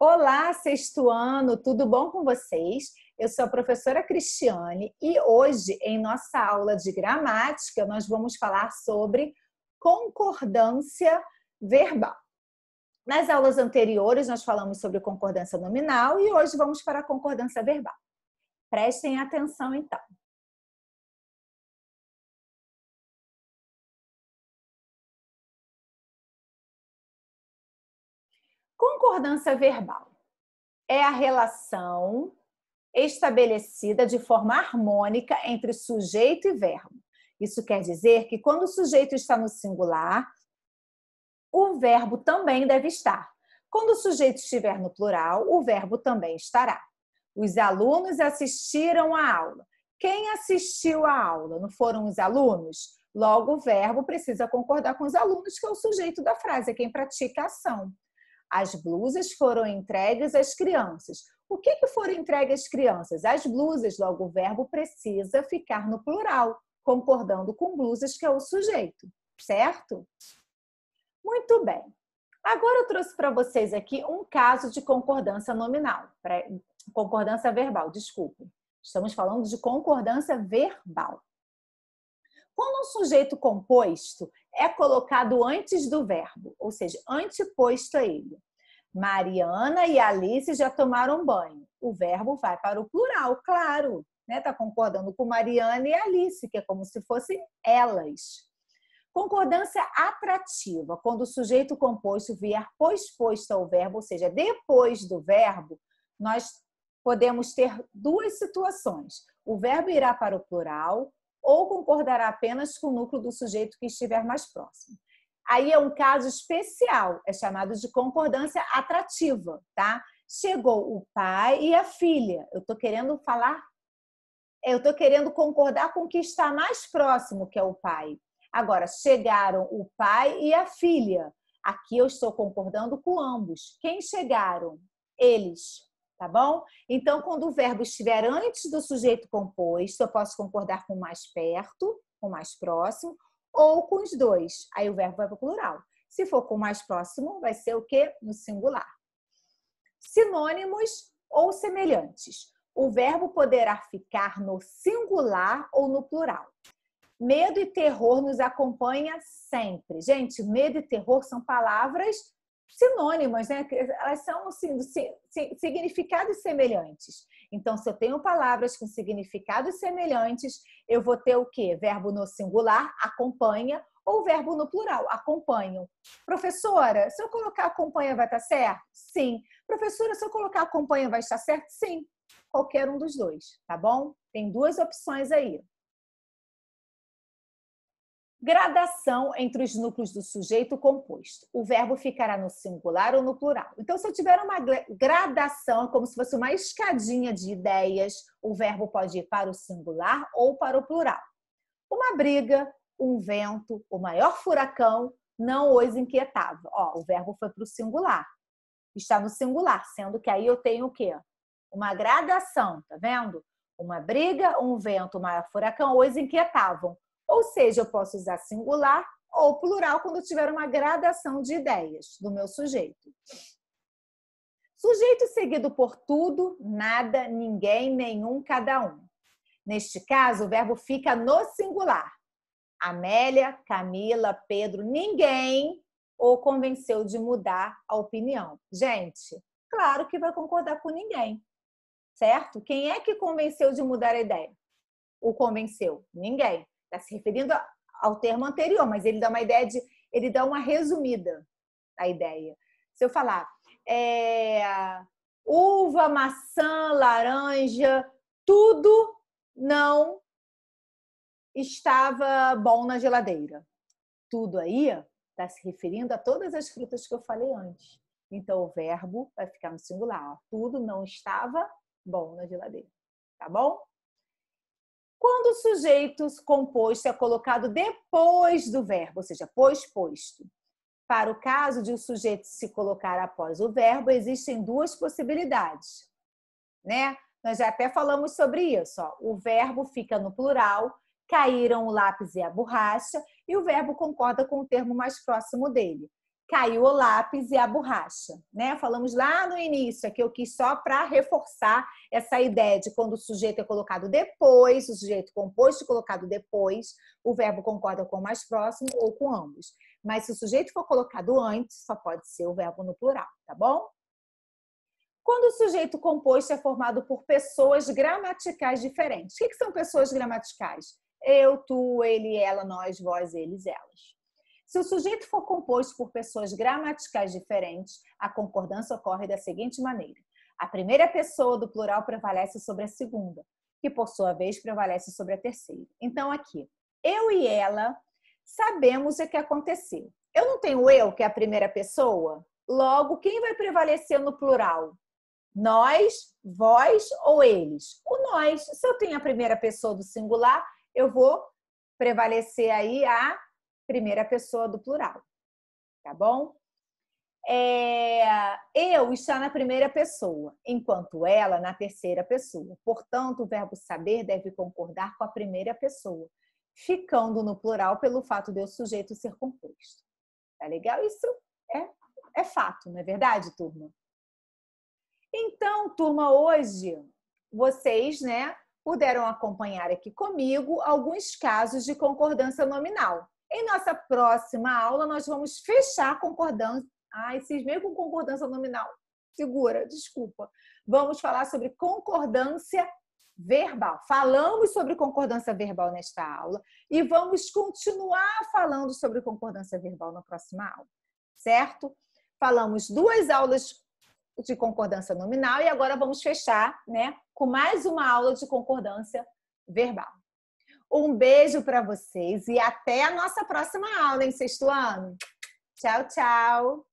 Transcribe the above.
Olá, sexto ano, tudo bom com vocês? Eu sou a professora Cristiane e hoje, em nossa aula de gramática, nós vamos falar sobre concordância verbal. Nas aulas anteriores, nós falamos sobre concordância nominal e hoje vamos para a concordância verbal. Prestem atenção, então. Concordância verbal é a relação estabelecida de forma harmônica entre sujeito e verbo. Isso quer dizer que quando o sujeito está no singular, o verbo também deve estar. Quando o sujeito estiver no plural, o verbo também estará. Os alunos assistiram à aula. Quem assistiu à aula? Não foram os alunos? Logo, o verbo precisa concordar com os alunos, que é o sujeito da frase, é quem pratica a ação. As blusas foram entregues às crianças. O que, que foram entregues às crianças? As blusas, logo o verbo precisa ficar no plural, concordando com blusas, que é o sujeito, certo? Muito bem. Agora eu trouxe para vocês aqui um caso de concordância nominal, concordância verbal, desculpe. Estamos falando de concordância verbal. Quando um sujeito composto é colocado antes do verbo, ou seja, anteposto a ele. Mariana e Alice já tomaram banho. O verbo vai para o plural, claro. Está né? Tá concordando com Mariana e Alice, que é como se fossem elas. Concordância atrativa, quando o sujeito composto vier posposto ao verbo, ou seja, depois do verbo, nós podemos ter duas situações. O verbo irá para o plural ou concordará apenas com o núcleo do sujeito que estiver mais próximo. Aí é um caso especial, é chamado de concordância atrativa, tá? Chegou o pai e a filha. Eu estou querendo falar, é, eu estou querendo concordar com o que está mais próximo, que é o pai. Agora, chegaram o pai e a filha. Aqui eu estou concordando com ambos. Quem chegaram? Eles tá bom? Então, quando o verbo estiver antes do sujeito composto, eu posso concordar com mais perto, com mais próximo, ou com os dois. Aí o verbo vai para o plural. Se for com mais próximo, vai ser o que? No singular. Sinônimos ou semelhantes. O verbo poderá ficar no singular ou no plural. Medo e terror nos acompanha sempre. Gente, medo e terror são palavras sinônimos, né? Elas são assim, significados semelhantes. Então, se eu tenho palavras com significados semelhantes, eu vou ter o quê? Verbo no singular, acompanha, ou verbo no plural, acompanho. Professora, se eu colocar acompanha vai estar certo? Sim. Professora, se eu colocar acompanha vai estar certo? Sim. Qualquer um dos dois, tá bom? Tem duas opções aí. Gradação entre os núcleos do sujeito composto. O verbo ficará no singular ou no plural. Então, se eu tiver uma gradação, é como se fosse uma escadinha de ideias, o verbo pode ir para o singular ou para o plural. Uma briga, um vento, o maior furacão não os inquietava. Ó, o verbo foi para o singular. Está no singular, sendo que aí eu tenho o quê? Uma gradação, tá vendo? Uma briga, um vento, o maior furacão, os inquietavam ou seja, eu posso usar singular ou plural quando tiver uma gradação de ideias do meu sujeito. Sujeito seguido por tudo, nada, ninguém, nenhum, cada um. Neste caso, o verbo fica no singular. Amélia, Camila, Pedro, ninguém o convenceu de mudar a opinião. Gente, claro que vai concordar com ninguém, certo? Quem é que convenceu de mudar a ideia? O convenceu? Ninguém. Está se referindo ao termo anterior, mas ele dá uma ideia de. Ele dá uma resumida à ideia. Se eu falar é, uva, maçã, laranja, tudo não estava bom na geladeira. Tudo aí está se referindo a todas as frutas que eu falei antes. Então, o verbo vai ficar no singular. Tudo não estava bom na geladeira. Tá bom? quando o sujeito composto é colocado depois do verbo, ou seja, pós-posto. Para o caso de o sujeito se colocar após o verbo, existem duas possibilidades, né? Nós já até falamos sobre isso. Ó. O verbo fica no plural, caíram o lápis e a borracha, e o verbo concorda com o termo mais próximo dele caiu o lápis e a borracha, né? Falamos lá no início, aqui é eu quis só para reforçar essa ideia de quando o sujeito é colocado depois, o sujeito composto é colocado depois, o verbo concorda com o mais próximo ou com ambos. Mas se o sujeito for colocado antes, só pode ser o verbo no plural, tá bom? Quando o sujeito composto é formado por pessoas gramaticais diferentes. O que são pessoas gramaticais? Eu, tu, ele, ela, nós, vós, eles, elas. Se o sujeito for composto por pessoas gramaticais diferentes, a concordância ocorre da seguinte maneira: a primeira pessoa do plural prevalece sobre a segunda, que por sua vez prevalece sobre a terceira. Então, aqui, eu e ela sabemos o que aconteceu. Eu não tenho eu, que é a primeira pessoa, logo, quem vai prevalecer no plural? Nós, vós ou eles? O nós. Se eu tenho a primeira pessoa do singular, eu vou prevalecer aí a primeira pessoa do plural, tá bom? É, eu está na primeira pessoa, enquanto ela na terceira pessoa. Portanto, o verbo saber deve concordar com a primeira pessoa, ficando no plural pelo fato de o sujeito ser composto. Tá legal? Isso é, é fato, não é verdade, turma? Então, turma, hoje vocês, né, puderam acompanhar aqui comigo alguns casos de concordância nominal. Em nossa próxima aula, nós vamos fechar concordância. Ai, cismei com concordância nominal. Segura, desculpa. Vamos falar sobre concordância verbal. Falamos sobre concordância verbal nesta aula e vamos continuar falando sobre concordância verbal na próxima aula, certo? Falamos duas aulas de concordância nominal e agora vamos fechar, né, com mais uma aula de concordância verbal. Um beijo para vocês e até a nossa próxima aula, em sexto ano? Tchau, tchau!